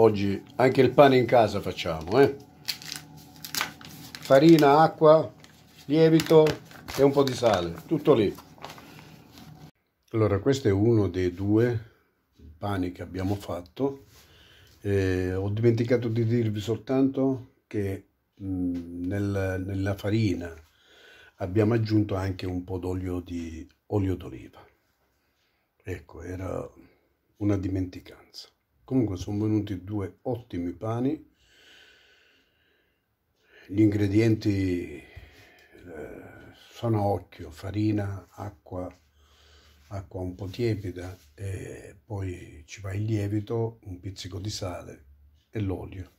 Oggi anche il pane in casa facciamo, eh? Farina, acqua, lievito e un po' di sale, tutto lì. Allora, questo è uno dei due pani che abbiamo fatto. Eh, ho dimenticato di dirvi soltanto che mh, mm, nel, nella farina abbiamo aggiunto anche un po' d'olio di olio d'oliva. Ecco, era una dimenticanza comunque sono venuti due ottimi pani gli ingredienti eh, sono a occhio farina acqua acqua un po' tiepida e poi ci va il lievito un pizzico di sale e l'olio